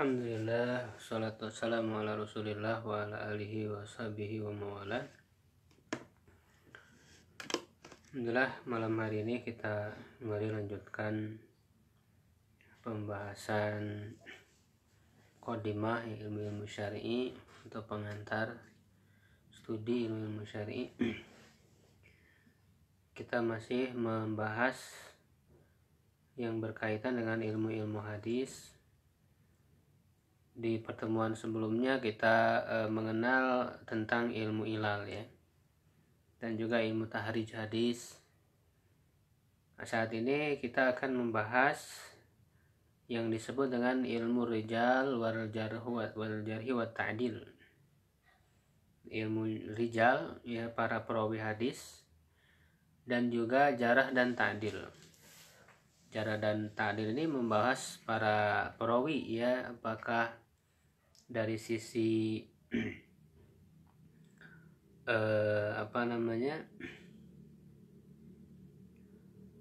Alhamdulillah Salatu wassalamu ala rasulillah Wa ala alihi wa sahbihi wa mawala Alhamdulillah malam hari ini kita Mari lanjutkan Pembahasan Kodimah ilmu-ilmu syari'i Atau pengantar Studi ilmu-ilmu syari'i. Kita masih membahas Yang berkaitan dengan ilmu-ilmu hadis di pertemuan sebelumnya kita e, mengenal tentang ilmu ilal ya dan juga ilmu tahari hadis nah, saat ini kita akan membahas yang disebut dengan ilmu rijal wal jarhu wal jarhi wa ta'dil ilmu rijal ya para perawi hadis dan juga jarah dan ta'dil jarah dan ta'dil ini membahas para perawi ya apakah dari sisi eh, apa namanya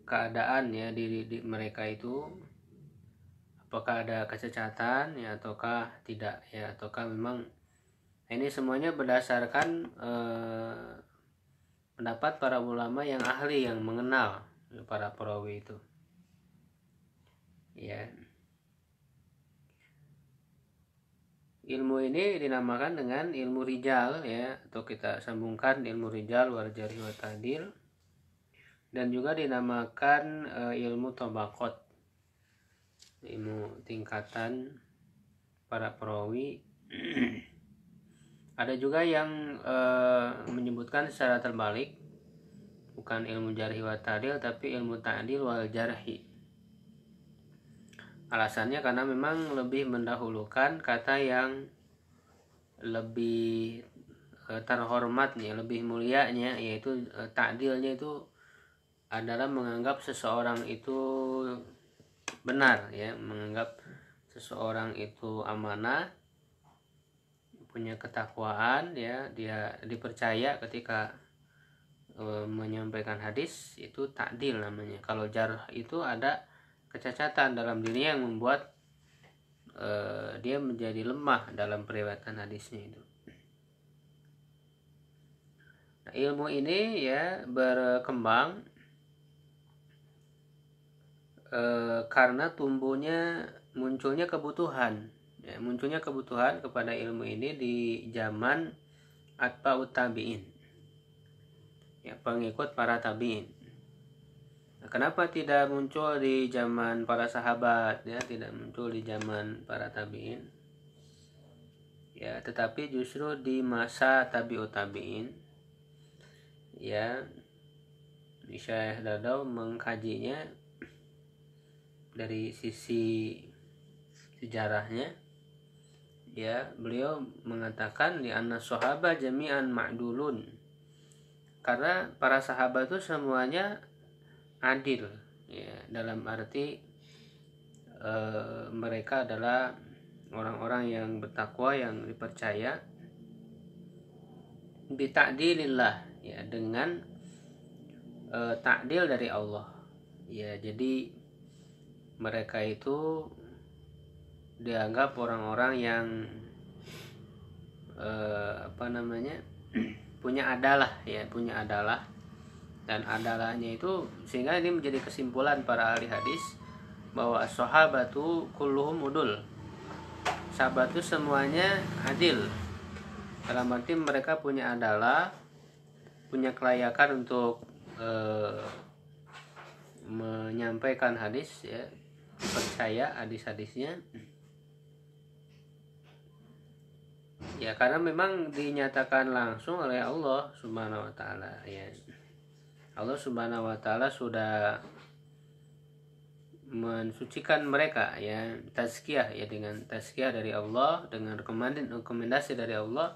keadaan ya di, di mereka itu apakah ada kecacatan ya ataukah tidak ya ataukah memang ini semuanya berdasarkan eh, pendapat para ulama yang ahli yang mengenal para perawi itu ya yeah. ilmu ini dinamakan dengan ilmu rijal ya atau kita sambungkan ilmu rijal warjari watadil dan juga dinamakan e, ilmu tobakot ilmu tingkatan para perawi ada juga yang e, menyebutkan secara terbalik bukan ilmu jarhi wa tadil tapi ilmu ta'dil wal jarhi Alasannya karena memang lebih mendahulukan kata yang lebih e, terhormatnya, lebih mulianya, yaitu e, takdilnya itu adalah menganggap seseorang itu benar, ya, menganggap seseorang itu amanah, punya ketakwaan, ya, dia dipercaya ketika e, menyampaikan hadis itu takdil namanya. Kalau jarh itu ada kecacatan dalam dirinya yang membuat uh, dia menjadi lemah dalam periwayatan hadisnya itu. Nah, ilmu ini ya berkembang uh, karena tumbuhnya munculnya kebutuhan, ya, munculnya kebutuhan kepada ilmu ini di zaman atba'ut tabi'in. Ya, pengikut para tabi'in kenapa tidak muncul di zaman para sahabat ya tidak muncul di zaman para tabiin ya tetapi justru di masa tabiut tabiin ya Syekh Dadaw mengkajinya dari sisi sejarahnya ya beliau mengatakan di anak sahabat jami'an ma'dulun karena para sahabat itu semuanya adil ya dalam arti e, mereka adalah orang-orang yang bertakwa yang dipercaya bitakdilillah ya dengan e, takdil dari Allah ya jadi mereka itu dianggap orang-orang yang e, apa namanya punya adalah ya punya adalah dan adalahnya itu sehingga ini menjadi kesimpulan para ahli hadis bahwa sahabatu kulluhum mudul, sahabat itu semuanya adil dalam arti mereka punya adalah punya kelayakan untuk e, menyampaikan hadis ya percaya hadis-hadisnya ya karena memang dinyatakan langsung oleh Allah Subhanahu wa taala ya Allah Subhanahu wa taala sudah mensucikan mereka ya tazkiyah ya dengan tazkiyah dari Allah dengan rekomendasi dari Allah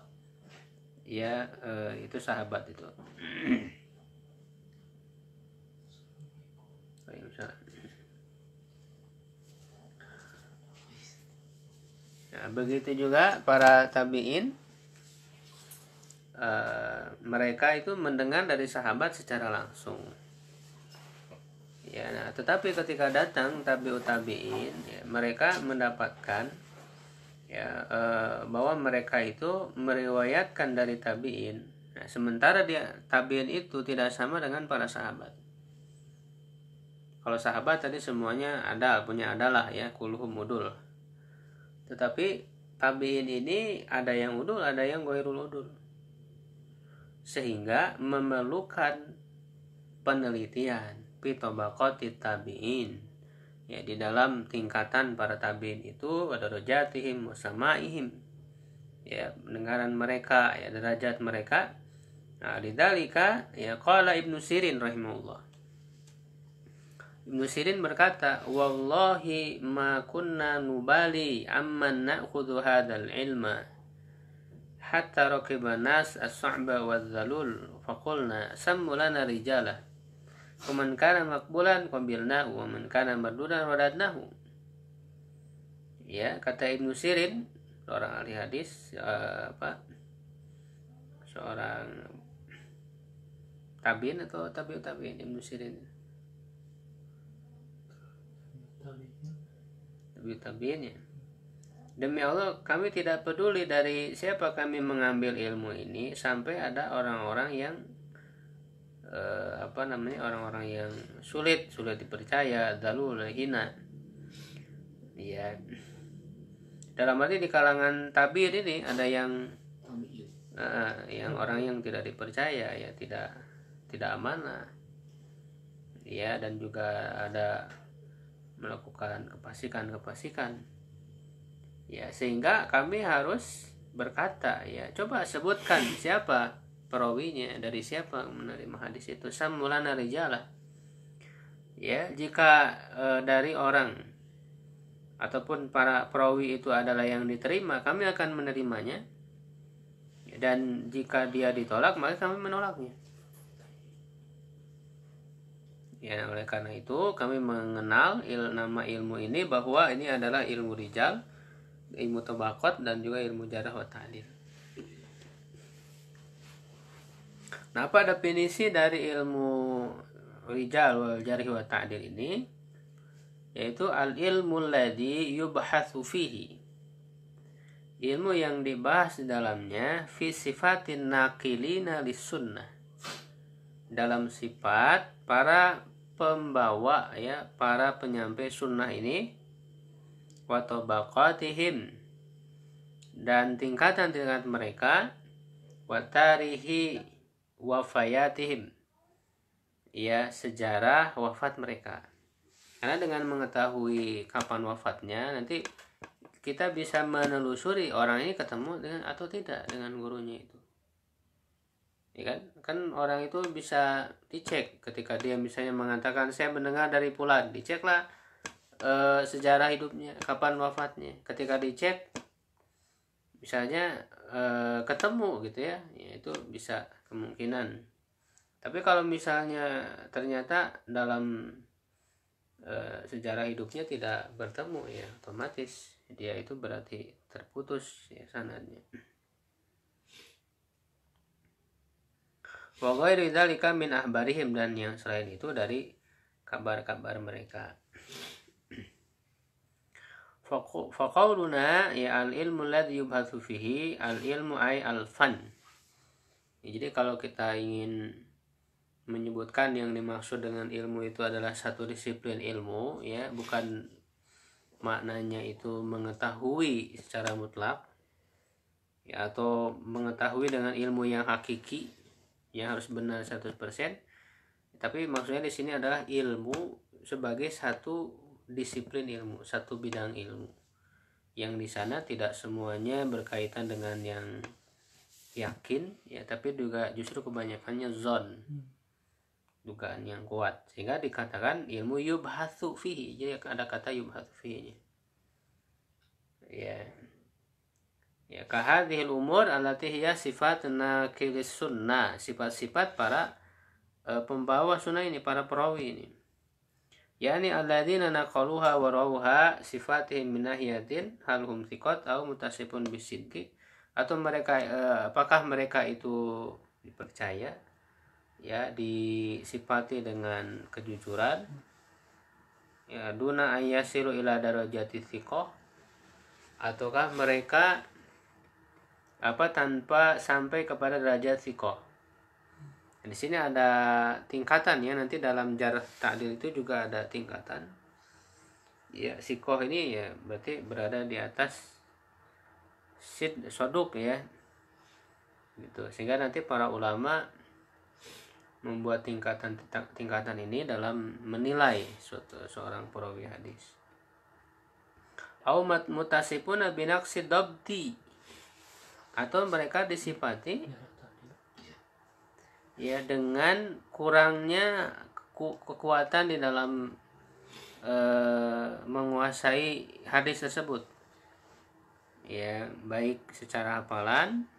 ya eh, itu sahabat itu nah, begitu juga para tabiin e, mereka itu mendengar dari sahabat secara langsung ya nah tetapi ketika datang tabiut tabiin ya, mereka mendapatkan ya e, bahwa mereka itu meriwayatkan dari tabiin nah sementara dia tabiin itu tidak sama dengan para sahabat kalau sahabat tadi semuanya ada punya adalah ya kulhum mudul tetapi tabiin ini ada yang udul ada yang goirul udul sehingga memerlukan penelitian pitobakoti tabiin ya di dalam tingkatan para tabiin itu ada rojatihim musamaihim ya pendengaran mereka ya derajat mereka nah didalika ya qala ibnu sirin rahimahullah Ibnu Sirin berkata, "Wallahi ma kunna nubali amman na'khudhu hadzal ilma." حتى ركب الناس الصعب والذلول فقلنا سموا لنا رجاله ومن كان مقبولا قبلناه ومن كان مرdudan wadadnahu ya kata Ibnu Sirin seorang ahli hadis uh, apa seorang tabin atau tabiut tabiin Ibnu Sirin tabiut tabiin ya Demi Allah, kami tidak peduli dari siapa kami mengambil ilmu ini sampai ada orang-orang yang eh, apa namanya orang-orang yang sulit sulit dipercaya, dalul hina. Ya. Dalam arti di kalangan tabir ini ada yang eh, yang orang yang tidak dipercaya ya tidak tidak amanah. Ya dan juga ada melakukan kepasikan-kepasikan ya sehingga kami harus berkata ya coba sebutkan siapa perawinya dari siapa menerima hadis itu samulana rijalah ya jika e, dari orang ataupun para perawi itu adalah yang diterima kami akan menerimanya dan jika dia ditolak maka kami menolaknya ya oleh karena itu kami mengenal il, nama ilmu ini bahwa ini adalah ilmu rijal ilmu tobakot dan juga ilmu jarah wa ta'lil. Nah, apa definisi dari ilmu rijal wal jarh wa ta'lil ini? Yaitu al ilmu ladhi fihi. Ilmu yang dibahas di dalamnya fi sifatin naqilina li sunnah. Dalam sifat para pembawa ya, para penyampai sunnah ini wa tabaqatihim dan tingkatan-tingkatan mereka wa wafayatihim ya sejarah wafat mereka karena dengan mengetahui kapan wafatnya nanti kita bisa menelusuri orang ini ketemu dengan atau tidak dengan gurunya itu ya kan kan orang itu bisa dicek ketika dia misalnya mengatakan saya mendengar dari pulan diceklah e, sejarah hidupnya kapan wafatnya ketika dicek misalnya e, ketemu gitu ya, ya itu bisa kemungkinan tapi kalau misalnya ternyata dalam e, sejarah hidupnya tidak bertemu ya otomatis dia itu berarti terputus ya sanadnya Wagai dzalika min ahbarihim dan yang selain itu dari kabar-kabar mereka. Fakauluna ya al ilmu ladzi yubhatsu fihi al ilmu ay al fan ya, jadi kalau kita ingin menyebutkan yang dimaksud dengan ilmu itu adalah satu disiplin ilmu ya bukan maknanya itu mengetahui secara mutlak ya atau mengetahui dengan ilmu yang hakiki yang harus benar 100% tapi maksudnya di sini adalah ilmu sebagai satu disiplin ilmu, satu bidang ilmu. Yang di sana tidak semuanya berkaitan dengan yang yakin ya tapi juga justru kebanyakannya zon dugaan yang kuat sehingga dikatakan ilmu yubhathu fihi jadi ada kata yubhathu fihi ya ya kahadhil umur allati hiya sifat naqilis sunnah sifat-sifat para uh, pembawa sunnah ini para perawi ini Yani alladzina naqaluha wa rawha sifatihim min nahiyatin hal hum thiqat aw mutasifun bisidqi atau mereka eh, apakah mereka itu dipercaya ya disifati dengan kejujuran ya duna ayasiru ila darajati thiqah ataukah mereka apa tanpa sampai kepada derajat thiqah di sini ada tingkatan ya nanti dalam jarak takdir itu juga ada tingkatan ya sikoh ini ya berarti berada di atas sid soduk ya gitu sehingga nanti para ulama membuat tingkatan tingkatan ini dalam menilai suatu seorang perawi hadis mutasi pun binaksi dobti atau mereka disifati ya dengan kurangnya ku, kekuatan di dalam e, menguasai hadis tersebut ya baik secara hafalan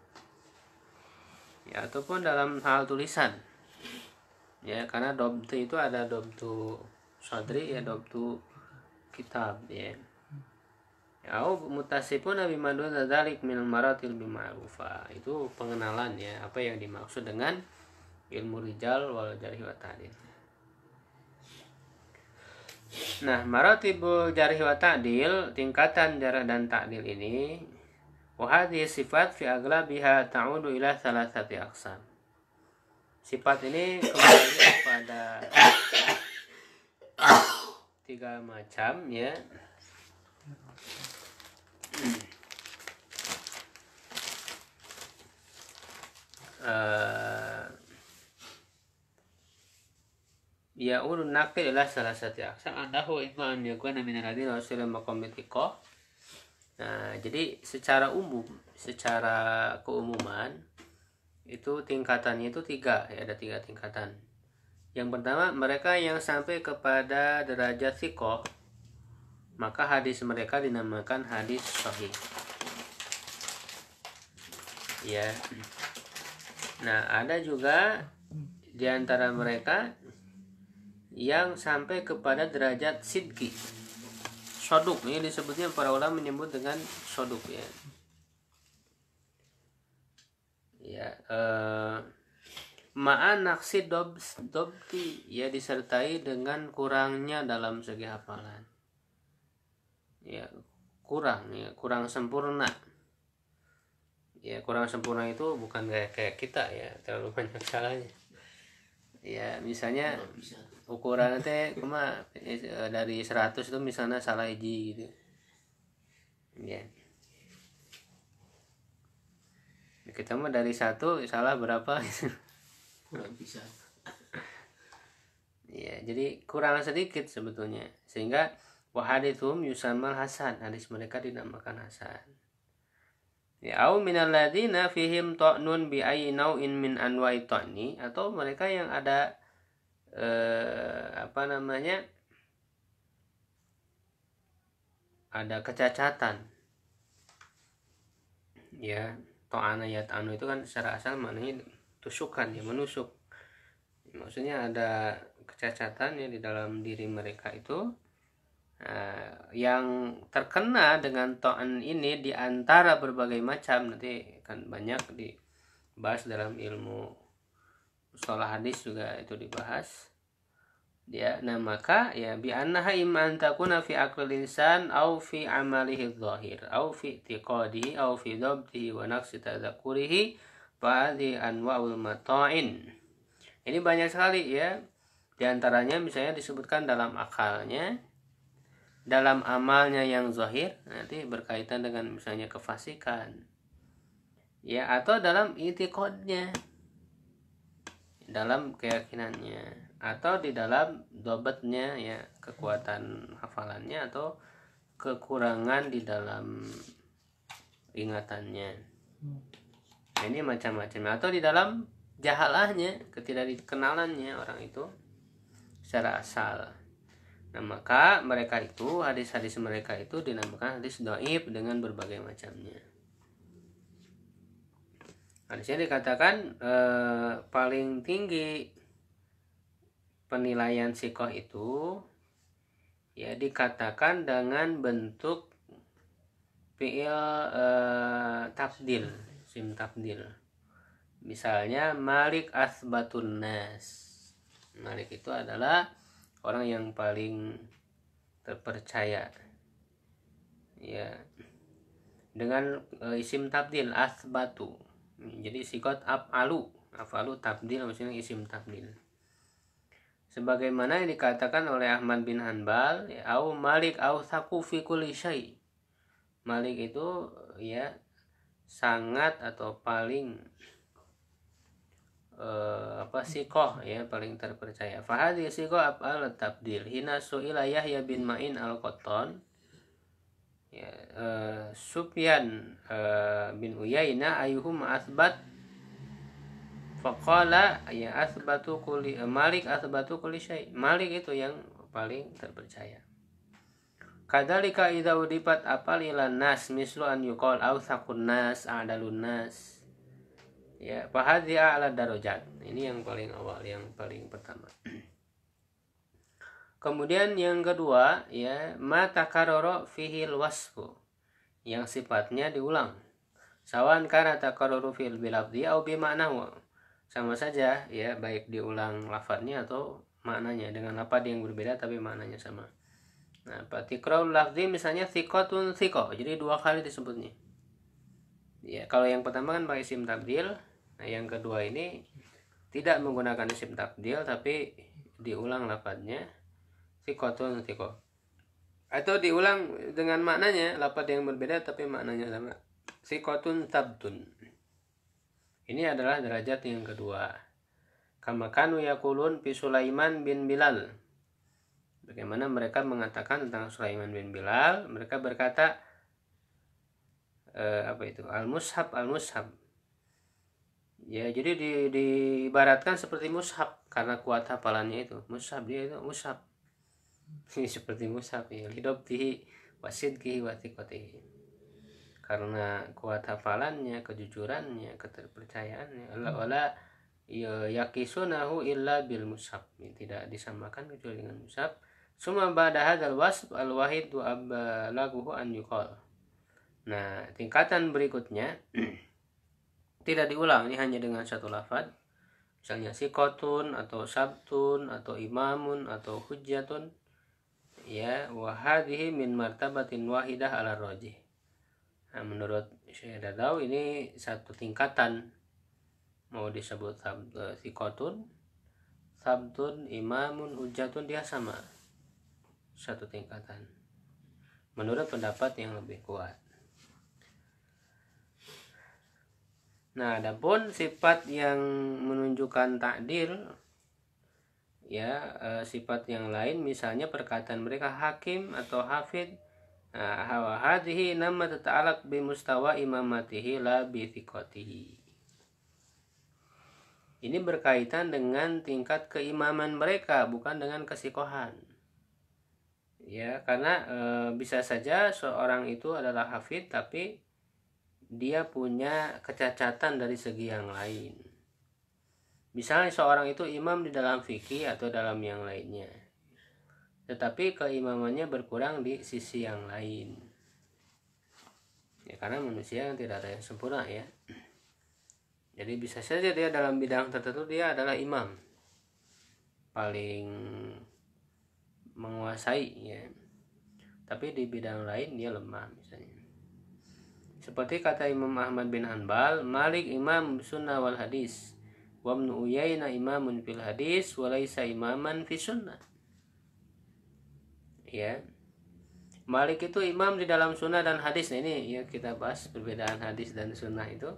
ya ataupun dalam hal tulisan ya karena dobtu itu ada dobtu sodri ya dobtu kitab ya mutasi pun nabi madun dalik min maratil bima itu pengenalan ya apa yang dimaksud dengan ilmu rijal wal jarih wa ta'dil Nah, maratibul jarih wa ta'dil, tingkatan jarah dan ta'dil ini wahadi sifat fi aglabiha ta'udu ila salah satu aksan Sifat ini kembali kepada tiga macam ya. Uh, ya يقول النقل إلى ثلاثة أقسام أنه إما أن يكون من الذين وصل مقام الإقامة Nah, jadi secara umum, secara keumuman itu tingkatannya itu tiga, ya ada tiga tingkatan. Yang pertama mereka yang sampai kepada derajat siko maka hadis mereka dinamakan hadis sahih. Ya. Nah, ada juga di antara mereka yang sampai kepada derajat sidki soduk ini disebutnya para ulama menyebut dengan soduk ya ya eh, ma'anak dob dobti ya disertai dengan kurangnya dalam segi hafalan ya kurang ya kurang sempurna ya kurang sempurna itu bukan kayak kayak kita ya terlalu banyak salahnya ya misalnya ukuran teh cuma eh, eh, dari 100 itu misalnya salah hiji gitu ya yeah. kita mah dari satu salah berapa gitu. kurang bisa ya jadi kurang sedikit sebetulnya sehingga itu yusamal hasan hadis mereka dinamakan hasan ya au ladina fihim ta'nun bi ayyi in min anwa'i ta'ni atau mereka yang ada eh, apa namanya ada kecacatan ya to'ana anu itu kan secara asal maknanya tusukan ya menusuk maksudnya ada kecacatan ya di dalam diri mereka itu eh, yang terkena dengan to'an ini diantara berbagai macam nanti kan banyak dibahas dalam ilmu sholat hadis juga itu dibahas ya nah maka ya bi annaha iman takuna fi aqlil insan au fi amalihi dhahir au fi i'tiqadihi au fi dhabtihi wa naqsi tadhakkurihi fa hadhi anwa'ul mata'in ini banyak sekali ya di antaranya misalnya disebutkan dalam akalnya dalam amalnya yang zahir nanti berkaitan dengan misalnya kefasikan ya atau dalam itikodnya dalam keyakinannya atau di dalam dobatnya ya kekuatan hafalannya atau kekurangan di dalam ingatannya nah, ini macam-macam atau di dalam jahalahnya ketidakkenalannya orang itu secara asal nah maka mereka itu hadis-hadis mereka itu dinamakan hadis doib dengan berbagai macamnya nah, di sini dikatakan eh, paling tinggi penilaian sikoh itu ya dikatakan dengan bentuk fiil eh, sim tafdil misalnya Malik asbatun nas Malik itu adalah orang yang paling terpercaya ya dengan e, isim tabdil asbatu jadi sikot ab alu, ab alu tabdil maksudnya isim tabdil. Sebagaimana yang dikatakan oleh Ahmad bin Hanbal, ya, au Malik au saku fi kulli syai. Malik itu ya sangat atau paling eh, apa sikoh ya paling terpercaya. Fahadi sikoh alu tabdil. Hina su'ila ya bin Ma'in al-Qattan uh, Sufyan uh, bin Uyainah ayuhum asbat faqala ya asbatu kulli uh, eh, Malik asbatu kulli syai Malik itu yang paling terpercaya Kadalika idza udifat apal nas mislu an yuqal au sakun nas adalun nas ya fahadhi ala darajat ini yang paling awal yang paling pertama Kemudian yang kedua ya mata karoro fihil wasfu yang sifatnya diulang. Sawan karena karoro fil bilabdi au bimanahu. Sama saja ya baik diulang lafadznya atau maknanya dengan apa yang berbeda tapi maknanya sama. Nah, tikraul lafzi misalnya sikotun siko. Jadi dua kali disebutnya. Ya, kalau yang pertama kan pakai isim tabdil, nah yang kedua ini tidak menggunakan isim tabdil tapi diulang lafadznya sikotun siko atau diulang dengan maknanya lapat yang berbeda tapi maknanya sama sikotun tabtun ini adalah derajat yang kedua kamakanu yakulun pi Sulaiman bin Bilal bagaimana mereka mengatakan tentang Sulaiman bin Bilal mereka berkata eh, apa itu al mushab al mushab ya jadi di, diibaratkan seperti mushab karena kuat hafalannya itu mushab dia itu mushab seperti Musa hidup di wasid wati kotihi karena kuat hafalannya kejujurannya keterpercayaannya Allah hmm. wala ya yakisunahu illa bil musab ya, tidak disamakan kecuali dengan musab summa ba'da hadzal wasb al wahid wa abalaguhu an yuqal nah tingkatan berikutnya tidak diulang ini hanya dengan satu lafad misalnya sikotun atau sabtun atau imamun atau hujatun ya wahadihi min martabatin wahidah ala roji nah, menurut Syekh Dadaw ini satu tingkatan mau disebut sikotun sabtun imamun hujatun dia sama satu tingkatan menurut pendapat yang lebih kuat Nah, adapun sifat yang menunjukkan takdir ya e, sifat yang lain misalnya perkataan mereka hakim atau hafid nah, hawa nama tata'alak bi mustawa imamatihi la bi ini berkaitan dengan tingkat keimaman mereka bukan dengan kesikohan ya karena e, bisa saja seorang itu adalah hafid tapi dia punya kecacatan dari segi yang lain Misalnya seorang itu imam di dalam fikih atau dalam yang lainnya. Tetapi keimamannya berkurang di sisi yang lain. Ya karena manusia yang tidak ada yang sempurna ya. Jadi bisa saja dia dalam bidang tertentu dia adalah imam. Paling menguasai ya. Tapi di bidang lain dia lemah misalnya. Seperti kata Imam Ahmad bin Hanbal, Malik imam sunnah wal hadis wa ibn imamun fil hadis wa laisa imaman fi sunnah ya Malik itu imam di dalam sunnah dan hadis nah, ini ya kita bahas perbedaan hadis dan sunnah itu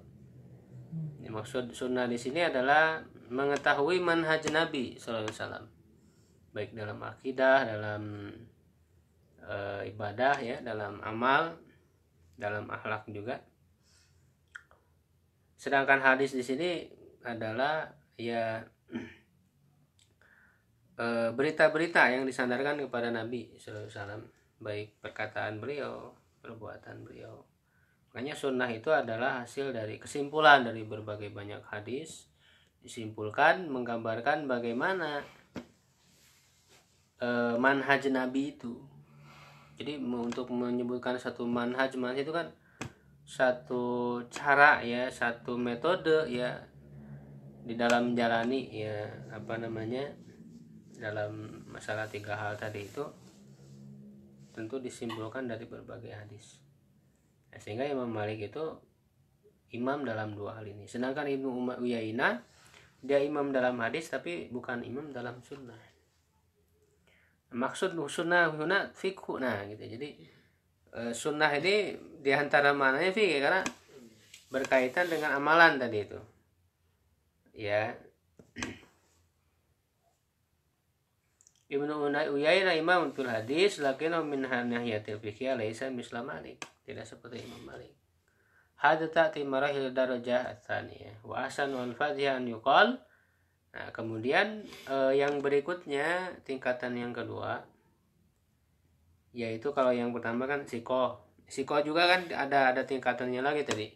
ini maksud sunnah di sini adalah mengetahui manhaj Nabi Sallallahu Alaihi baik dalam akidah dalam e, ibadah ya dalam amal dalam akhlak juga sedangkan hadis di sini adalah ya eh, berita-berita yang disandarkan kepada Nabi SAW baik perkataan beliau perbuatan beliau makanya sunnah itu adalah hasil dari kesimpulan dari berbagai banyak hadis disimpulkan menggambarkan bagaimana eh, manhaj Nabi itu jadi untuk menyebutkan satu manhaj manhaj itu kan satu cara ya satu metode ya di dalam menjalani ya apa namanya dalam masalah tiga hal tadi itu tentu disimpulkan dari berbagai hadis nah, sehingga Imam Malik itu imam dalam dua hal ini sedangkan Ibnu Umar Uyainah dia imam dalam hadis tapi bukan imam dalam sunnah maksud sunnah sunnah fikhu nah gitu jadi e, sunnah ini diantara mananya fikih karena berkaitan dengan amalan tadi itu ya Ibnu Uyainah imam tul hadis lakinnahu min hanahiyatil fiqh laisa misla Malik tidak seperti Imam Malik hadza ta'ti marahil darajah tsaniyah wa ahsan wal fadhiha an yuqal nah kemudian eh, yang berikutnya tingkatan yang kedua yaitu kalau yang pertama kan siko siko juga kan ada ada tingkatannya lagi tadi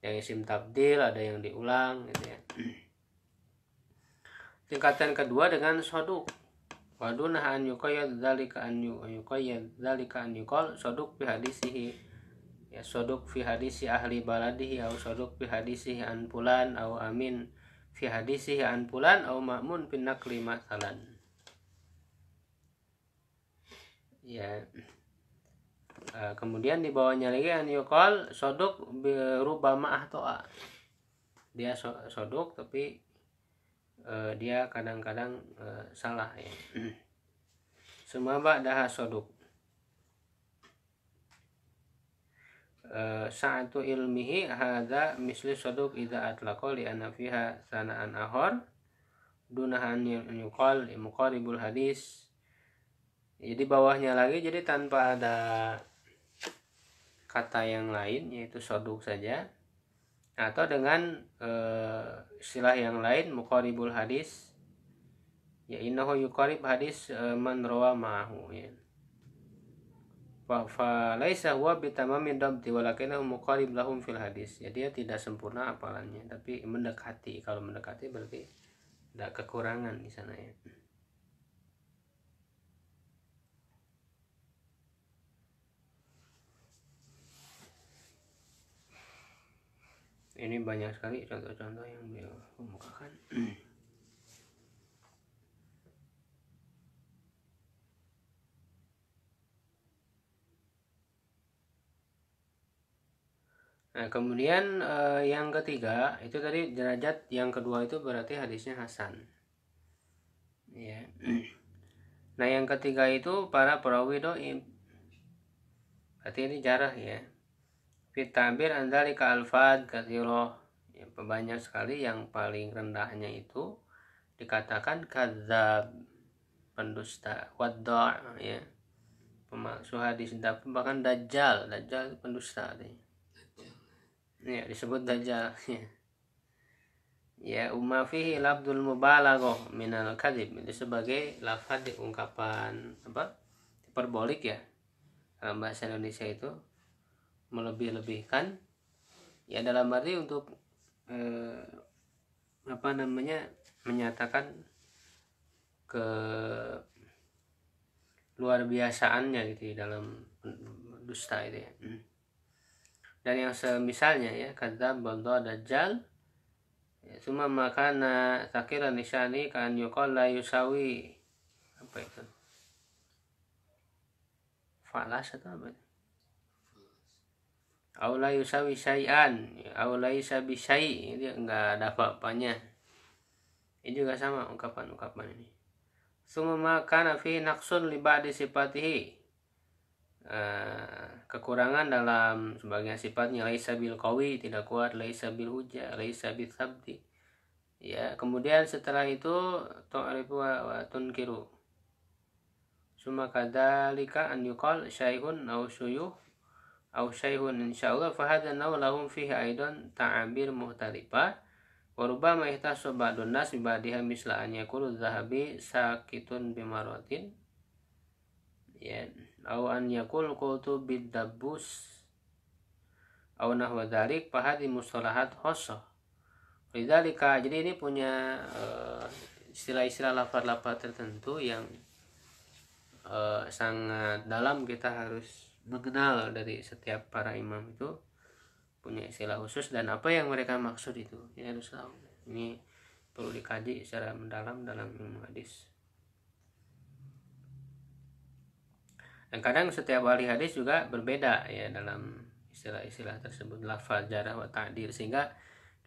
yang isim tabdil ada yang diulang gitu ya tingkatan kedua dengan soduk wadun an yukoyad dalika an yukoyad dalika an yukol soduk fi hadisihi ya soduk fi hadisi ahli baladihi au soduk fi hadisihi an pulan au amin fi hadisihi an pulan au ma'mun fi nakli masalan ya ah, kemudian di bawahnya lagi an yukol soduk berubah ma'ah to'a dia soduk tapi uh, dia kadang-kadang uh, salah ya semua ba'daha soduk Saat eh, sa'atu ilmihi haza misli soduk ida atlaqa li anafiha sana'an ahor dunahan imukol ibul hadis jadi bawahnya lagi jadi tanpa ada kata yang lain yaitu soduk saja atau dengan e, istilah yang lain mukoribul hadis ya innahu yukorib hadis e, man rawa ma'ahu ya fa laisa huwa bitamami dabti walakinahu muqarib lahum fil hadis ya dia tidak sempurna apalannya tapi mendekati kalau mendekati berarti tidak kekurangan di sana ya ini banyak sekali contoh-contoh yang beliau kemukakan Nah, kemudian eh, yang ketiga itu tadi derajat yang kedua itu berarti hadisnya hasan. Ya. Nah, yang ketiga itu para perawi doib. Berarti ini jarah ya fitabir ke alfad kathiro ya, banyak sekali yang paling rendahnya itu dikatakan kadzab pendusta wadda ya pemalsu hadis bahkan dajjal dajjal pendusta ini ya disebut dajjal ya ya umma fihi labdul mubalaghah minal kadhib itu sebagai lafaz ungkapan apa hiperbolik ya dalam bahasa Indonesia itu melebih-lebihkan ya dalam arti untuk eh, apa namanya menyatakan ke luar biasaannya gitu ya dalam dusta itu ya hmm. dan yang semisalnya ya kata jal cuma ya, Suma makana takiran nisani kan yukola yusawi apa itu falas atau apa itu aula yusawi syai'an aula yusawi syai Ini enggak ada apa-apanya ini juga sama ungkapan-ungkapan ini Suma maka fi naqsun li ba'di sifatihi eh, kekurangan dalam sebagian sifatnya laisa bil qawi tidak kuat laisa bil huja laisa bil sabdi ya kemudian setelah itu ta'rifu wa tunkiru suma kadzalika an yuqal syai'un aw syuyuh atau syaihun insyaallah fa hadza naw lahum fihi aidan ta'abir muhtalifa wa rubbama ihtasaba ba'dun nas bi ba'diha misla an yakulu zahabi sakitun bi maradin ya atau an yakul qutu bid dabbus atau nahwa dzalik fa hoso. musalahat khass jadi ini punya istilah-istilah uh, lapar tertentu yang uh, sangat dalam kita harus mengenal dari setiap para imam itu punya istilah khusus dan apa yang mereka maksud itu ya harus tahu ini perlu dikaji secara mendalam dalam ilmu hadis dan kadang setiap wali hadis juga berbeda ya dalam istilah-istilah tersebut lafal, jarah wa ta'dir sehingga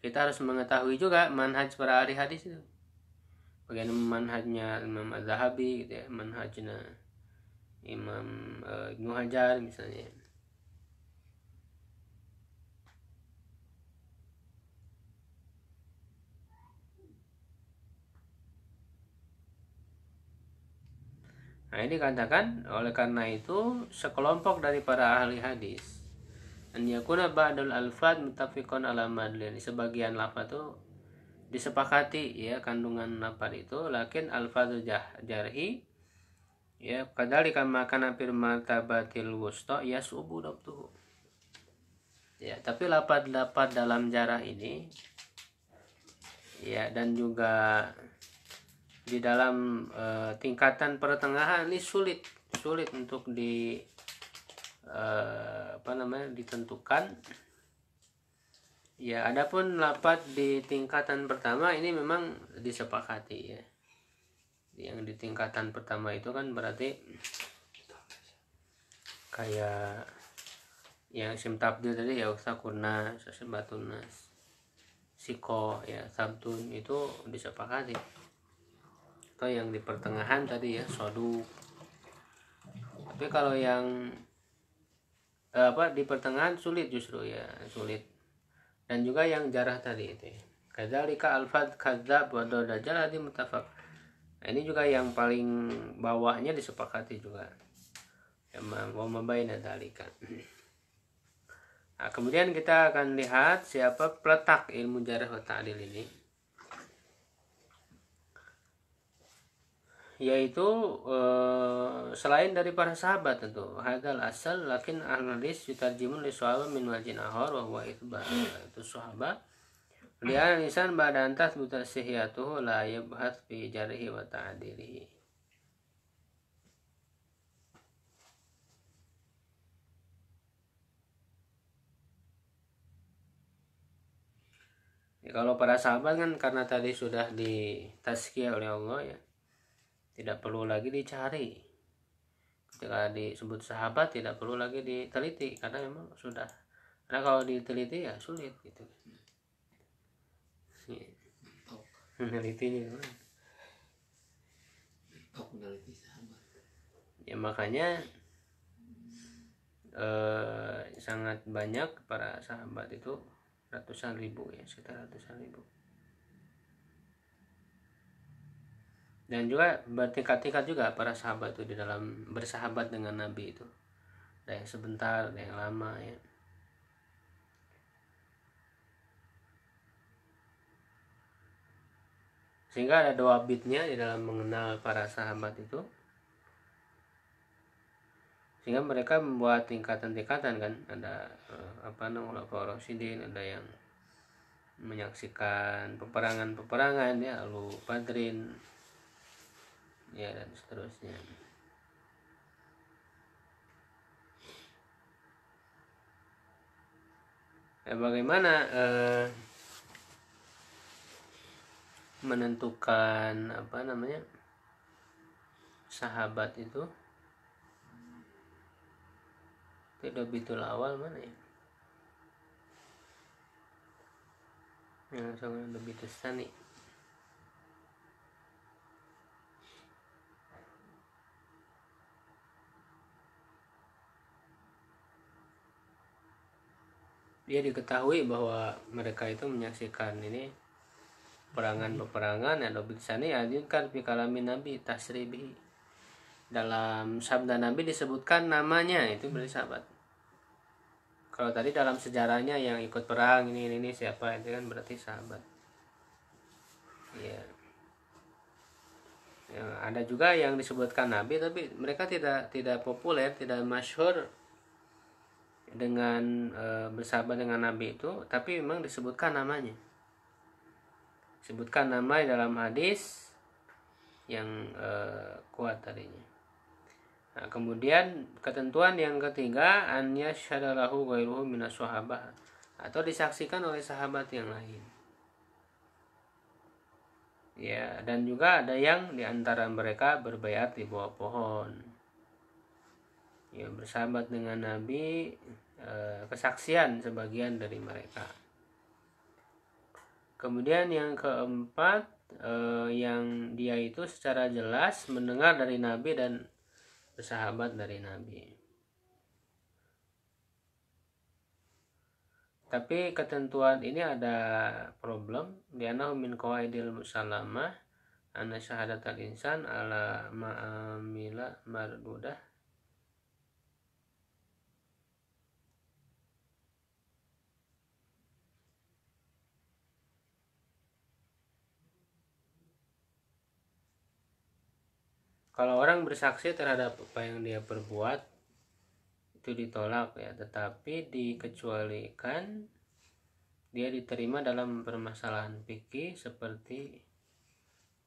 kita harus mengetahui juga manhaj para ahli hadis itu bagaimana manhajnya Imam Az-Zahabi gitu ya manhajnya Imam uh, Ibnu Hajar misalnya Nah ini dikatakan oleh karena itu sekelompok dari para ahli hadis an yakuna ba'dul alfad mutafiqun ala madlin sebagian lafaz itu disepakati ya kandungan lafaz itu lakin alfadul jarhi ya kadzalika makana makan hampir mata ya subuh wusto ya tapi lapat-lapat dalam jarak ini ya dan juga di dalam e, tingkatan pertengahan ini sulit sulit untuk di e, apa namanya ditentukan ya adapun lapat di tingkatan pertama ini memang disepakati ya yang di tingkatan pertama itu kan berarti kayak yang sim tabdil tadi ya kurna sesembatunas siko ya sabtun itu disepakati atau yang di pertengahan tadi ya sodu tapi kalau yang eh, apa di pertengahan sulit justru ya sulit dan juga yang jarah tadi itu ya. kadzalika alfad kadzab wa dajal hadi mutafaq nah, ini juga yang paling bawahnya disepakati juga mau membayar dalika nah, kemudian kita akan lihat siapa peletak ilmu jarah wa ta'dil ini yaitu eh, selain dari para sahabat tentu hadal asal lakin analis yutarjimun li min wajin ahor wa itu sahabat Lian insan badan tas buta sihiyatuhu la bahas fi jarihi wa ta'adilihi. Ya, kalau para sahabat kan karena tadi sudah ditaski oleh Allah ya. Tidak perlu lagi dicari. Ketika disebut sahabat tidak perlu lagi diteliti karena memang sudah. Karena kalau diteliti ya sulit gitu meneliti menelitinya kan meneliti sahabat ya makanya eh, sangat banyak para sahabat itu ratusan ribu ya sekitar ratusan ribu dan juga bertingkat-tingkat juga para sahabat itu di dalam bersahabat dengan Nabi itu ada yang sebentar ada yang lama ya sehingga ada dua bitnya di dalam mengenal para sahabat itu sehingga mereka membuat tingkatan-tingkatan kan ada eh, apa namanya Rosidin ada yang menyaksikan peperangan-peperangan ya lalu padrin ya dan seterusnya ya, bagaimana eh, menentukan apa namanya sahabat itu tidak betul awal mana ya yang langsung lebih nih dia diketahui bahwa mereka itu menyaksikan ini peperangan-peperangan ya biksani ajukan kan kalami nabi tasribi dalam sabda nabi disebutkan namanya itu beli sahabat kalau tadi dalam sejarahnya yang ikut perang ini ini, ini siapa itu kan berarti sahabat ya ya ada juga yang disebutkan nabi tapi mereka tidak tidak populer tidak masyhur dengan e, bersahabat dengan nabi itu tapi memang disebutkan namanya sebutkan nama dalam hadis yang eh, kuat tadinya. Nah, kemudian ketentuan yang ketiga an yashhadalahu ghairuhu minas sahabah atau disaksikan oleh sahabat yang lain. Ya, dan juga ada yang di antara mereka berbayat di bawah pohon. Ya, bersahabat dengan Nabi, eh, kesaksian sebagian dari mereka kemudian yang keempat eh, yang dia itu secara jelas mendengar dari nabi dan sahabat dari nabi tapi ketentuan ini ada problem liana min qawaidil musallamah anna syahadatal insan ala ma'amila mardudah kalau orang bersaksi terhadap apa yang dia perbuat itu ditolak ya tetapi dikecualikan dia diterima dalam permasalahan fikih seperti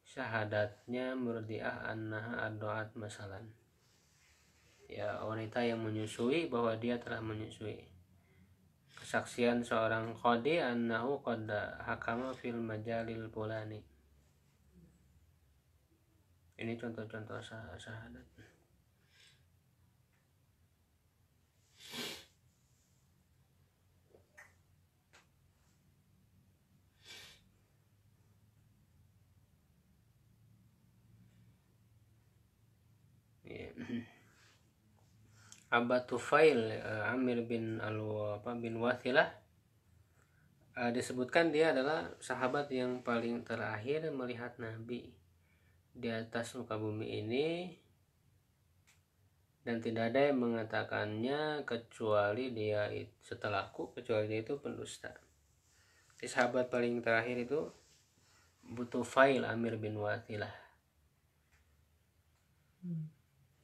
syahadatnya murdiah annaha adoat masalan ya wanita yang menyusui bahwa dia telah menyusui kesaksian seorang kodi annahu koda hakama fil majalil polani ini contoh-contoh sah syahadat iya. Abu Tufail uh, Amir bin Al apa bin Wathilah uh, disebutkan dia adalah sahabat yang paling terakhir melihat Nabi di atas muka bumi ini dan tidak ada yang mengatakannya kecuali dia setelahku kecuali dia itu pendusta. Di sahabat paling terakhir itu butuh fail Amir bin Watilah.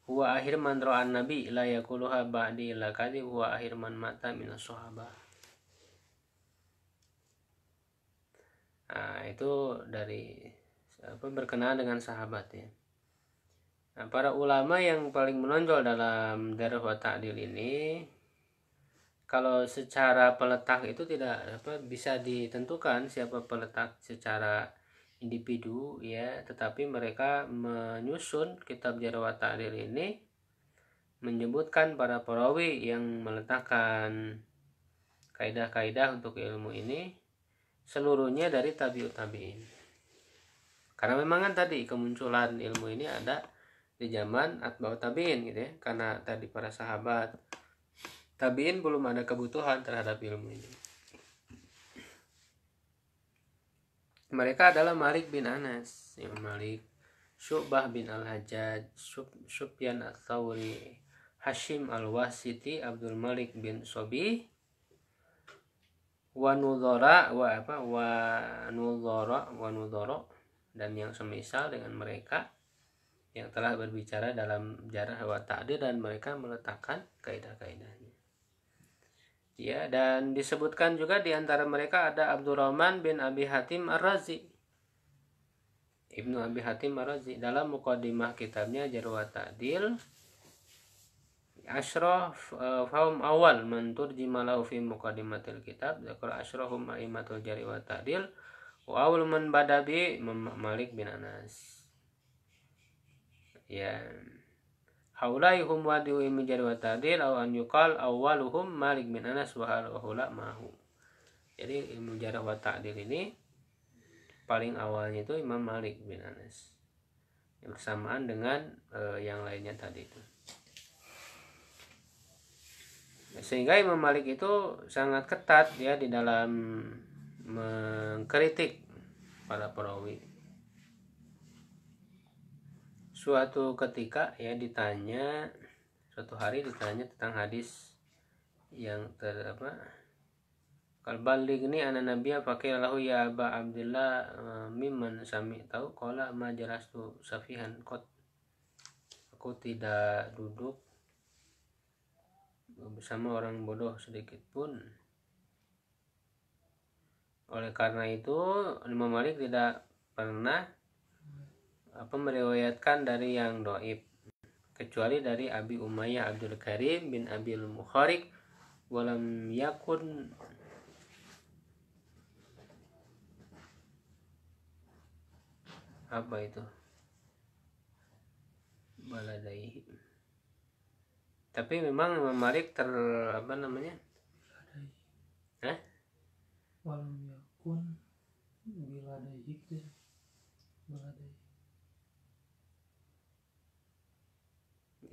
Huwa akhir man nabi la yakuluha ba'di la kadhib huwa akhir man mata min sahabah. Nah, itu dari apa berkenaan dengan sahabat ya. Nah, para ulama yang paling menonjol dalam darah wa ta'dil ini kalau secara peletak itu tidak apa bisa ditentukan siapa peletak secara individu ya tetapi mereka menyusun kitab jarah wa ini menyebutkan para perawi yang meletakkan kaidah-kaidah untuk ilmu ini seluruhnya dari tabiut tabiin karena memang kan tadi kemunculan ilmu ini ada di zaman atbab tabiin gitu ya karena tadi para sahabat tabiin belum ada kebutuhan terhadap ilmu ini mereka adalah Malik bin Anas Imam Malik Syubah bin Al-Hajjaj Sub, Subyan Al-Thawri Hashim Al-Wasiti Abdul Malik bin Sobi Wanudora, wa apa Wanudhara Wanudhara dan yang semisal dengan mereka yang telah berbicara dalam jarah wa takdir dan mereka meletakkan kaidah-kaidahnya. Ya, dan disebutkan juga di antara mereka ada Abdurrahman bin Abi Hatim Ar-Razi. Ibnu Abi Hatim Ar-Razi dalam mukadimah kitabnya Jarwa Ta'dil Ashraf eh, Faum Awal Mantur Jimalahu fi Mukadimatil Kitab Zakar Ashrahum Aimatul Jari wa Ta'dil wa awal man badabi Malik bin Anas ya haulai hum wadi jari wa tadil aw an yukal awaluhum Malik bin Anas wa haula mahu jadi ilmu jarah wa ta'dil ini paling awalnya itu Imam Malik bin Anas bersamaan dengan e, yang lainnya tadi itu sehingga Imam Malik itu sangat ketat ya di dalam mengkritik para perawi suatu ketika ya ditanya suatu hari ditanya tentang hadis yang ter apa kalbalik ini anak nabi pakai lahu ya aba abdillah eh, miman sami tahu kola tuh safihan kot aku tidak duduk bersama orang bodoh sedikit pun oleh karena itu Imam Malik tidak pernah apa meriwayatkan dari yang doib kecuali dari Abi Umayyah Abdul Karim bin Abil Mukharik walam yakun apa itu baladaihi tapi memang Imam Malik ter apa namanya Hah? walam pun bila ada hikmah gitu ya. bila ada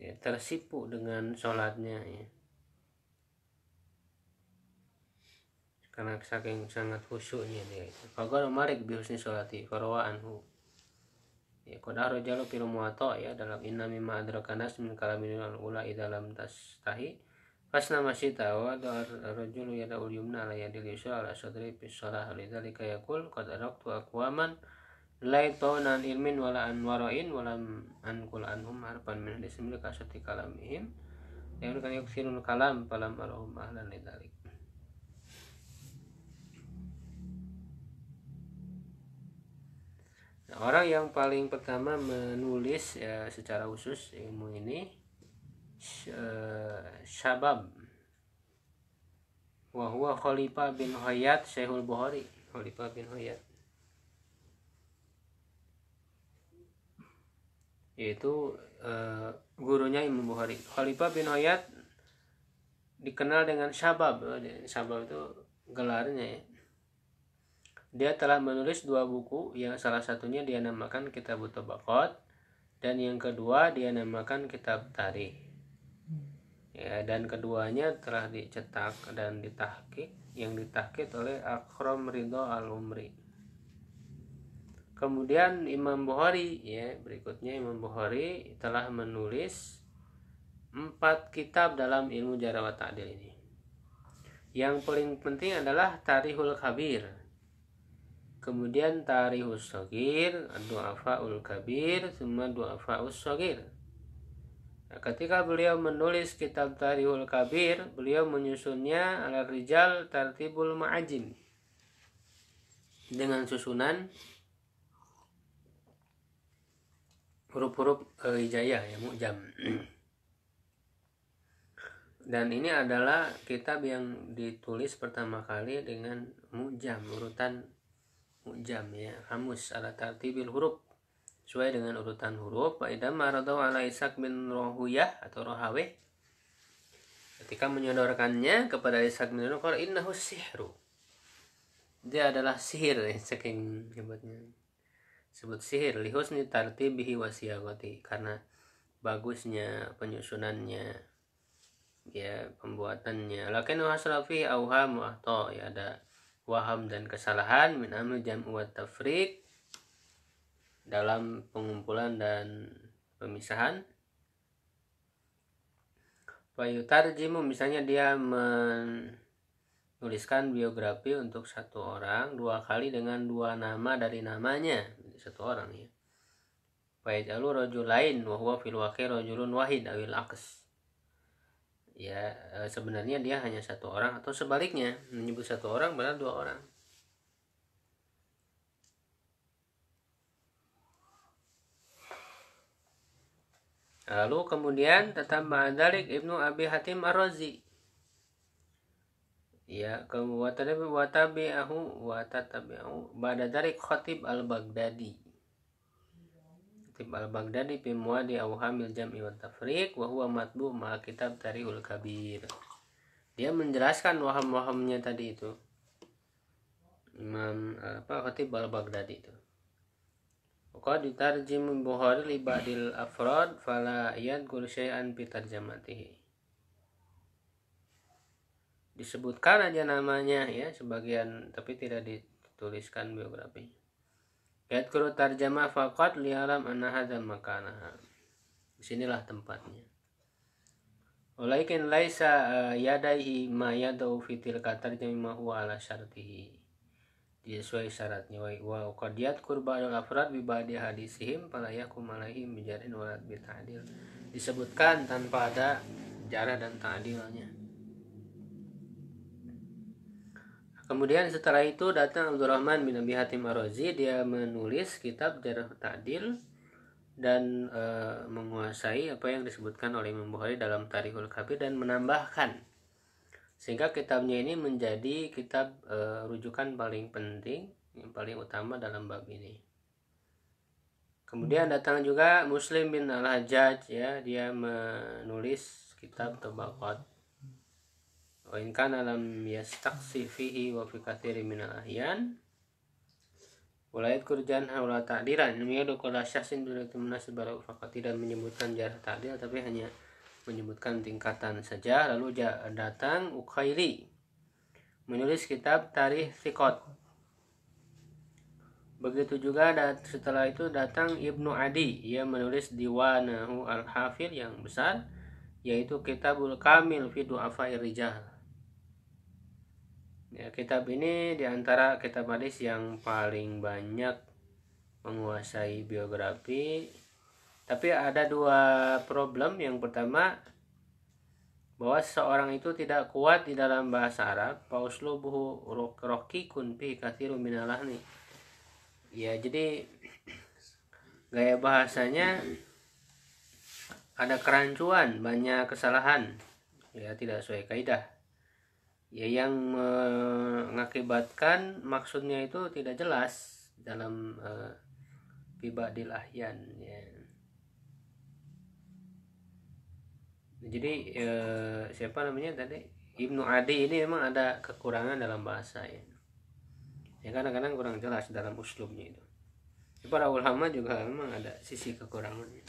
ya, tersipu dengan sholatnya ya karena saking sangat khusyuknya dia itu fagono marik biusni sholati farwa anhu ya kodaro jalu pilu muato ya dalam inna mimma adrakanas min kalamin al ula idalam tas tahi Fasna masyita wa rajulu yada'ul yumna la yadil yusra ala sadri fi shalah lidzalika yaqul qad araktu aqwaman la yatawna an ilmin wala an wara'in wala an anhum harfan min ismil kasati kalamihim yang kan yuksirul kalam falam arahum ahlan lidzalik Nah, orang yang paling pertama menulis ya, secara khusus ilmu ini Syabab Wahua Khalifah bin Hayyat Syekhul Bukhari Khalifah bin Hayyat yaitu uh, gurunya Imam Bukhari Khalifah bin Hayyat dikenal dengan Syabab Syabab itu gelarnya ya dia telah menulis dua buku yang salah satunya dia namakan Kitab Tobakot dan yang kedua dia namakan Kitab Tarikh ya, dan keduanya telah dicetak dan ditahkik yang ditahkik oleh Akram Ridho Al Umri kemudian Imam Bukhari ya berikutnya Imam Bukhari telah menulis empat kitab dalam ilmu jarawat takdir ta'dil ini yang paling penting adalah Tarihul Kabir kemudian Tarihul sogir du'afaul kabir semua du'afaus sogir Nah, ketika beliau menulis kitab Tarihul Kabir, beliau menyusunnya ala rijal tartibul ma'ajin dengan susunan huruf-huruf eh, hijayah ya mujam. Dan ini adalah kitab yang ditulis pertama kali dengan mujam urutan mujam ya, hamus ala tartibil huruf sesuai dengan urutan huruf wa idam maradau ala Ishak bin Rohuyah atau Rohawe ketika menyodorkannya kepada Ishak bin Rohuyah innahu sihru dia adalah sihir eh, saking hebatnya sebut sihir lihusni tartibihi wasiyagoti karena bagusnya penyusunannya ya pembuatannya lakin wasrafi auham atau ah, ya ada waham dan kesalahan min amil jam'u wa tafriq dalam pengumpulan dan pemisahan Payutarjimu misalnya dia menuliskan biografi untuk satu orang dua kali dengan dua nama dari namanya satu orang ya. Fayajalu rojul lain wahwa fil rojulun wahid awil akes. Ya eh, sebenarnya dia hanya satu orang atau sebaliknya menyebut satu orang benar dua orang. Lalu kemudian tetap Ma'adalik Ibnu Abi Hatim Ar-Razi. Ya, kemudian watabi wa watatabi'ahu ba'da dari Khatib Al-Baghdadi. Khatib Al-Baghdadi fi muwadi awhamil jam'i wa tafriq wa huwa matbu' ma kitab Tarihul Kabir. Dia menjelaskan waham-wahamnya tadi itu. Imam apa Khatib Al-Baghdadi itu. Kau tarjim Bukhari li ba'dil afrod fala kul syai'an fi Disebutkan aja namanya ya sebagian tapi tidak dituliskan biografi. biografinya. Yadkur tarjama faqat lialam anna hadzal makana. Disinilah tempatnya. Walakin laisa eh, yadaihi ma yadau fitil katarjami ma ala syartihi. Iya, sesuai syaratnya wa qadiyat kurba al afrad bi ba'di hadisihim fala yakum alaihim bijarin wa bi ta'dil disebutkan tanpa ada jarah dan ta'dilnya Kemudian setelah itu datang Rahman bin Abi Hatim Ar-Razi dia menulis kitab Jarh Ta'dil dan e, menguasai apa yang disebutkan oleh Imam Bukhari dalam Tarikhul Kabir dan menambahkan sehingga kitabnya ini menjadi kitab e, rujukan paling penting yang paling utama dalam bab ini kemudian hmm. datang juga Muslim bin al Hajjaj ya dia menulis kitab Tabaqat wa in kana lam yastaqsi fihi wa fi katsirin min al ahyan Walayat kurjan haula Ta'diran. Namanya dokola syahsin bila temenah sebarang fakat Tidak menyebutkan jarah ta'dil Tapi hanya menyebutkan tingkatan saja lalu datang Ukhairi menulis kitab Tarikh Sikot begitu juga setelah itu datang Ibnu Adi ia menulis Diwanahu Al-Hafir yang besar yaitu Kitabul Kamil fi Du'afair Rijal ya, kitab ini diantara kitab hadis yang paling banyak menguasai biografi tapi ada dua problem yang pertama bahwa seorang itu tidak kuat di dalam bahasa Arab fauslubuhu roki kunpi kathiru nih. ya jadi gaya bahasanya ada kerancuan banyak kesalahan ya tidak sesuai kaidah ya yang mengakibatkan maksudnya itu tidak jelas dalam uh, eh, bibadil ahyan ya jadi eh, siapa namanya tadi Ibnu Adi ini memang ada kekurangan dalam bahasa ya ya kadang-kadang kurang jelas dalam uslubnya itu ya, para ulama juga memang ada sisi kekurangannya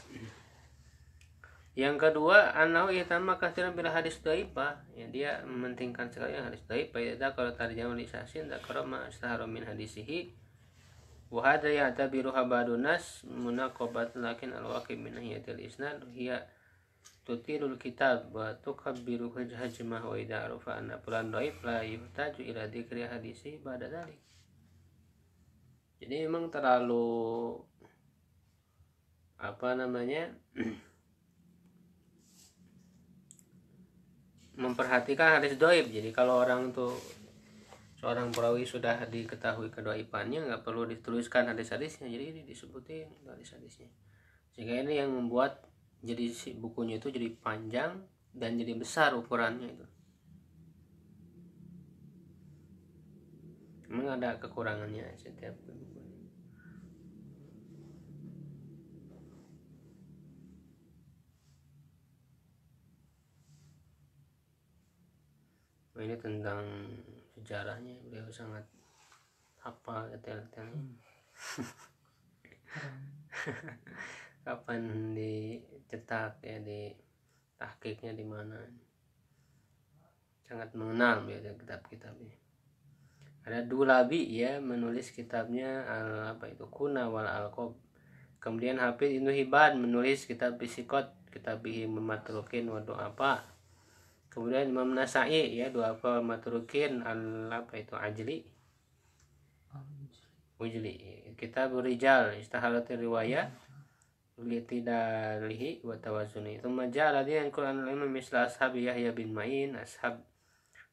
yang kedua anau tama kasiran bila hadis daifah ya dia mementingkan sekali yang hadis daifah ya kalau tarjama lisasin dakara ma astahara min hadisihi wa hadha ya'tabiru dunas munakobat lakin al-waqi isnad hiya تطيل الكتاب وتكبر هجمه وإذا عرف أن فلان ضعيف لا يحتاج إلى ذكر حديثه بعد ذلك jadi memang terlalu apa namanya memperhatikan hadis doib jadi kalau orang tuh seorang perawi sudah diketahui kedoibannya nggak perlu dituliskan hadis-hadisnya jadi disebutin hadis-hadisnya sehingga ini yang membuat jadi si bukunya itu jadi panjang dan jadi besar ukurannya itu memang ada kekurangannya setiap buku oh, ini tentang sejarahnya beliau sangat apa detail-detailnya hmm. kapan dicetak ya di tahkiknya di mana sangat mengenal ya kitab-kitabnya ada Dulabi ya menulis kitabnya al, apa itu Kuna wal Alqob kemudian hafid Ibnu Hibban menulis kitab Bisikot kitab Bihi Matrukin wa apa kemudian Imam Nasai ya dua apa Matrukin al apa itu Ajli Ujli kita berijal istahalat riwayat litidalihi wa tawazuni thumma ja'ala yang Qur'an lima misla ashab Yahya bin Ma'in ashab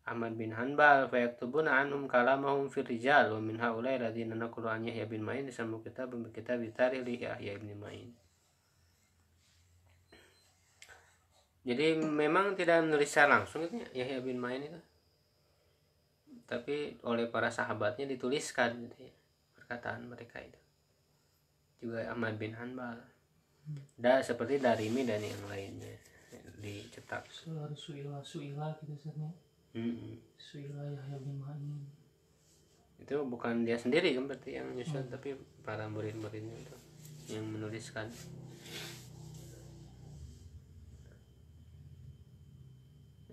Ahmad bin Hanbal fayaktubuna anhum kalamahum fil rijal wa min haulai ladina naqulu an Yahya bin Ma'in sama kitab kita kitab tarikh Yahya bin Ma'in Jadi memang tidak menulis menulisnya langsung itu ya, Yahya bin Ma'in itu. Tapi oleh para sahabatnya dituliskan gitu ya, perkataan mereka itu. Juga Ahmad bin Hanbal da, seperti dari mie dan yang lainnya dicetak suara suila suila gitu mm -hmm. suila Yahya bin Ma'in itu bukan dia sendiri kan berarti yang nyusun hmm. tapi para murid-muridnya itu yang menuliskan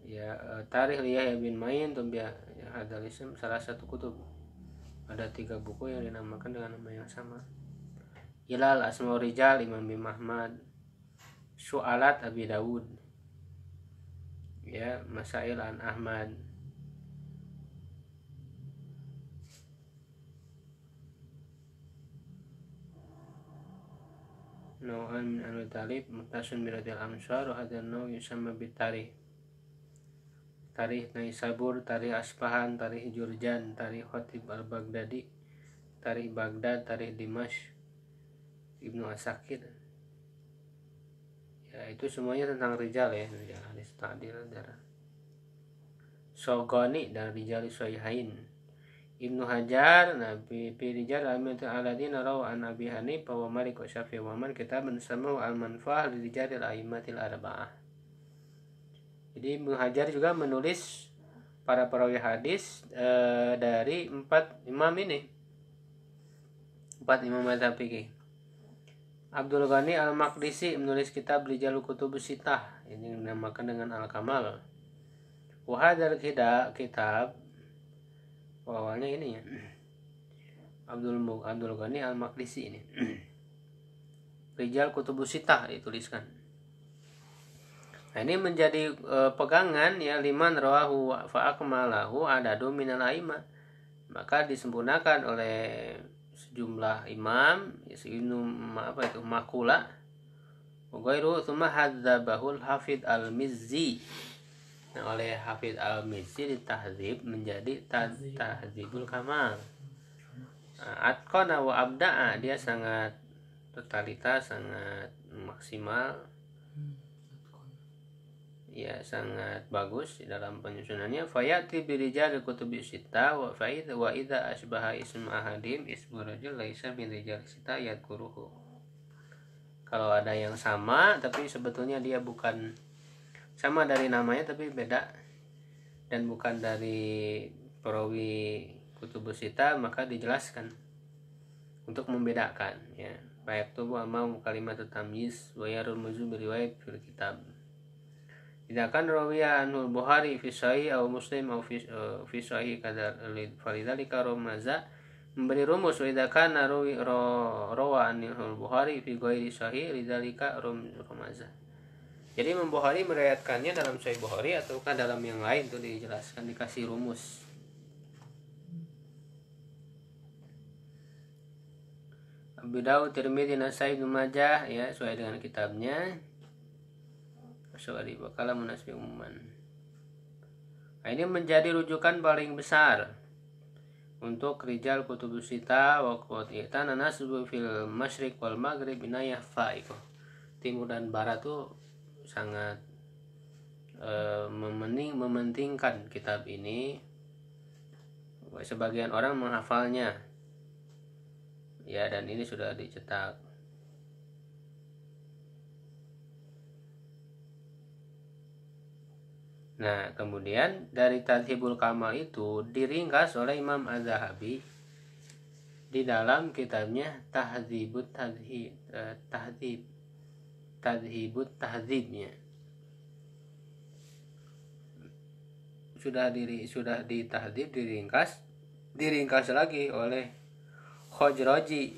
ya eh, tarikh Yahya bin Ma'in tumbia hadalism salah satu kutub ada tiga buku yang dinamakan dengan nama yang sama Ilal Asmaul Rijal Imam bin Muhammad Su'alat Abi Dawud ya Masail an Ahmad Nau'an min Anul Talib Mutasun biradil Amsar Wahadil Nau Yusamma Bitarih Tarikh Naisabur, Tarikh Aspahan, Tarikh Jurjan, Tarikh Khotib Al-Baghdadi, Tarikh Baghdad, Tarikh Dimash, Ibnu Asakir ya itu semuanya tentang rijal ya rijal hadis ta'dil darah Sogoni dan Rijal Soihain Ibnu Hajar Nabi Pirijal al Al-Adina Raw An nabi Hanif wa Malik wa Syafi wa man Kita bersama al manfah Rijal Al-Aimatil Arba'ah jadi Ibnu Hajar juga menulis para perawi hadis e, dari empat imam ini empat imam mazhab fikih Abdul Ghani al Makdisi menulis kitab Rijal Kutub Sitah ini dinamakan dengan Al-Kamal. Wahadar kita kitab awalnya ini ya. Abdul Abdul Ghani al Makdisi ini. Rijal Kutub Sitah dituliskan. Nah, ini menjadi e, pegangan ya liman rawahu fa akmalahu adadu minal aima. Maka disempurnakan oleh jumlah imam yasinu apa itu makula wa ghairu thumma al hafid al-mizzi nah, oleh hafid al-mizzi ditahzib menjadi tahzibul kamal nah, atqana wa abda'a dia sangat totalitas sangat maksimal hmm ya sangat bagus dalam penyusunannya fayati birijal kutubi sita wa faid wa idza asbaha ism ahadim ismu rajul laisa rijal sita yadkuruhu kalau ada yang sama tapi sebetulnya dia bukan sama dari namanya tapi beda dan bukan dari perawi kutubus sita maka dijelaskan untuk membedakan ya baik tubuh amau kalimat tamyiz wa yarumuzu biriwayat fil kitab tidakkan kan rawiya anul Bukhari fi sahih atau Muslim atau eh, fi sahih kada falidzalika romaza memberi rumus tidakkan kan rawi rawa anul Bukhari fi ghairi sahih lidzalika romaza. Jadi membuhari merayatkannya dalam Sahih Bukhari ataukah dalam yang lain itu dijelaskan dikasih rumus. Abu Dawud, Tirmidzi, Nasai, Majah ya sesuai dengan kitabnya syari wa munasbi umuman nah, ini menjadi rujukan paling besar untuk rijal kutubus sita wa qutita nasbu fil masyriq wal maghrib inayah faiko timur dan barat tuh sangat e, memening, mementingkan kitab ini sebagian orang menghafalnya ya dan ini sudah dicetak Nah, kemudian dari Tadhibul Kamal itu diringkas oleh Imam Az-Zahabi di dalam kitabnya Tahdhibut Tadhib eh, Tahdhib Sudah diri sudah ditahdib diringkas diringkas lagi oleh Khojroji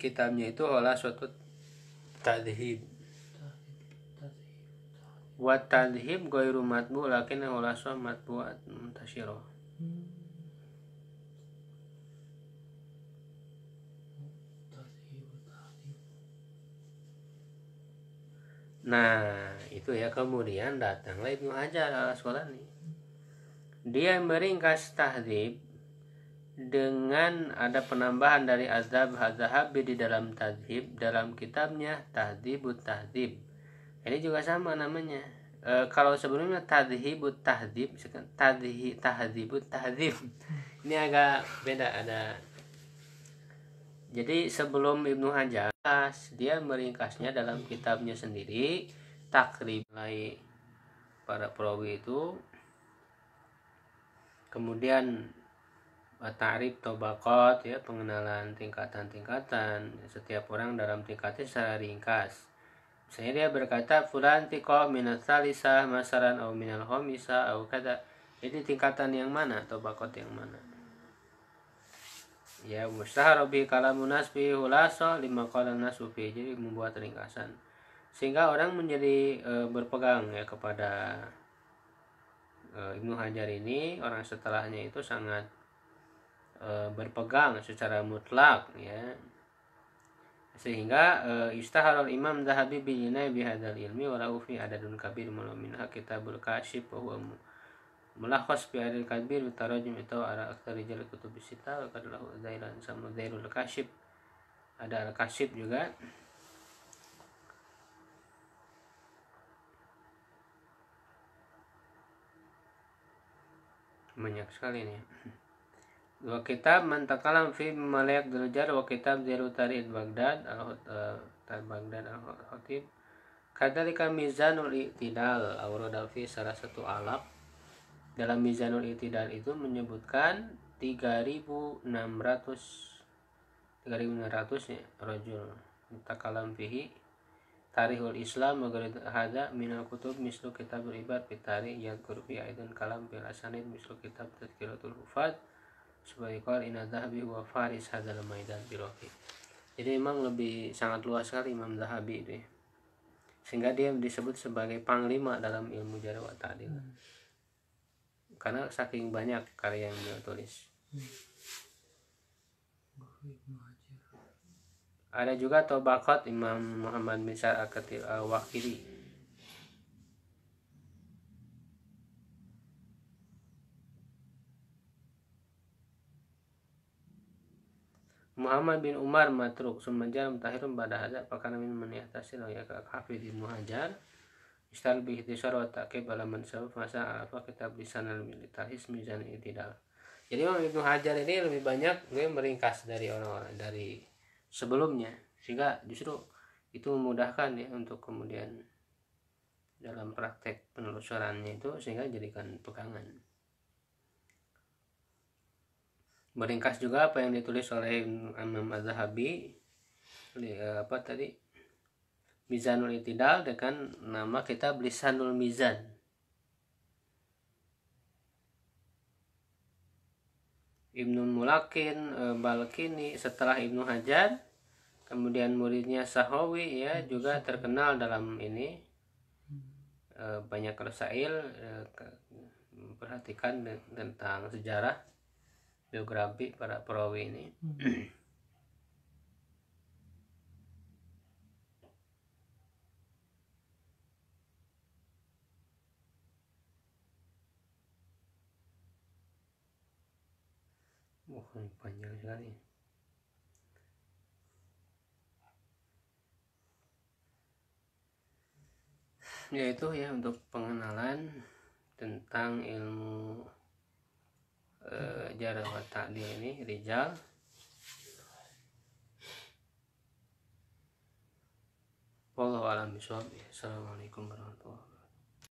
kitabnya itu olah suatu tadhib wa tadhib ghairu matbu lakinnahu laswa matbu'at muntashiro Nah, itu ya kemudian datanglah Ibnu Hajar al Asqalani. Dia meringkas tahdib dengan ada penambahan dari azab hazahab di dalam tahdib dalam kitabnya tahdibut tahdib ini juga sama namanya e, kalau sebelumnya tadhibu tahdib sekarang tadhi tahdibu tahdib ini agak beda ada jadi sebelum Ibnu Hajar dia meringkasnya dalam kitabnya sendiri takrib mulai para perawi itu kemudian tarif tobakot ya pengenalan tingkatan-tingkatan setiap orang dalam tingkatnya secara ringkas sehingga dia berkata fulan tiko minat salisa masaran au minal homisa au kata Ini tingkatan yang mana atau bakot yang mana? Ya mustahar kalamu kalamun nasbi hulaso lima kolam nasufi Jadi membuat ringkasan. Sehingga orang menjadi e, berpegang ya kepada e, Ibnu Hajar ini orang setelahnya itu sangat e, berpegang secara mutlak ya sehingga uh, istaharul imam zahabi bilinai bihadal ilmi walau fi adadun kabir malu minha kitabul kashif bahwa huwa mulakhas bi kabir tarajum itu ala aktar rijal kutub sita wa kadlahu zailan sama zairul kashif ada al kashif juga banyak sekali nih wa kitab man takalam fi malayak dirajar wa kitab tarid Baghdad al eh, Baghdad al Khatib kadalika mizanul i'tidal awrada fi salah satu alaq dalam mizanul i'tidal itu menyebutkan 3600 3600 ya rajul takalam fihi tarihul Islam magarid hada minal kutub mislu kitab ibad fitari yang kurfi aidan kalam bil asanid mislu kitab tadhkiratul hufad sebagai qarina Zahabi wa Faris hadal maidan birofi jadi memang lebih sangat luas sekali Imam Zahabi itu ya. sehingga dia disebut sebagai panglima dalam ilmu jarwa tadi, ta'dil hmm. karena saking banyak karya yang dia tulis hmm ada juga Tobakot Imam Muhammad bin Sa'akatil Al-Waqidi Muhammad bin Umar matruk summajar mutahirun pada hadza pakana min man yahtasilu ya ka Hafiz Ibnu Hajar istal bi ihtisar wa taqib ala man masa apa kitab lisan al militaris mizan itidal jadi Imam Ibnu Hajar ini lebih banyak gue meringkas dari orang-orang dari sebelumnya sehingga justru itu memudahkan ya untuk kemudian dalam praktek penelusurannya itu sehingga jadikan pegangan Beringkas juga apa yang ditulis oleh Imam Az-Zahabi eh, apa tadi Mizanul Itidal dengan nama kita Lisanul Mizan. Ibnu Mulakin, eh, Balkini setelah Ibnu Hajar, kemudian muridnya Sahawi ya juga terkenal dalam ini eh, banyak resail perhatikan tentang sejarah biografi para perawi ini hmm. Wah, panjang sekali. Yaitu ya untuk pengenalan tentang ilmu Eh, jarak jarah dia ini rizal. Wallahu a'lam Assalamualaikum warahmatullahi wabarakatuh.